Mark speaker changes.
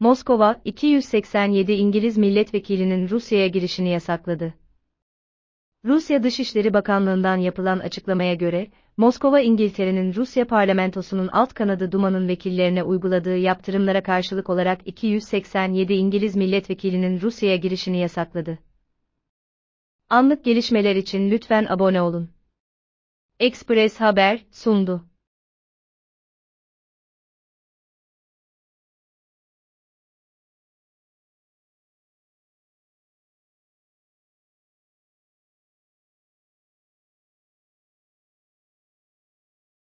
Speaker 1: Moskova, 287 İngiliz milletvekilinin Rusya'ya girişini yasakladı. Rusya Dışişleri Bakanlığı'ndan yapılan açıklamaya göre, Moskova İngiltere'nin Rusya parlamentosunun alt kanadı Duma'nın vekillerine uyguladığı yaptırımlara karşılık olarak 287 İngiliz milletvekilinin Rusya'ya girişini yasakladı. Anlık gelişmeler için lütfen abone olun. Express Haber
Speaker 2: sundu.